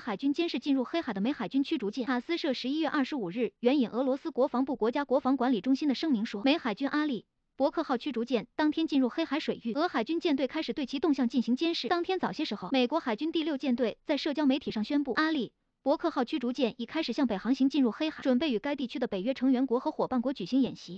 海军监视进入黑海的美海军驱逐舰。塔斯社十一月二十五日援引俄罗斯国防部国家国防管理中心的声明说，美海军阿利伯克号驱逐舰当天进入黑海水域，俄海军舰队开始对其动向进行监视。当天早些时候，美国海军第六舰队在社交媒体上宣布，阿利伯克号驱逐舰已开始向北航行进入黑海，准备与该地区的北约成员国和伙伴国举行演习。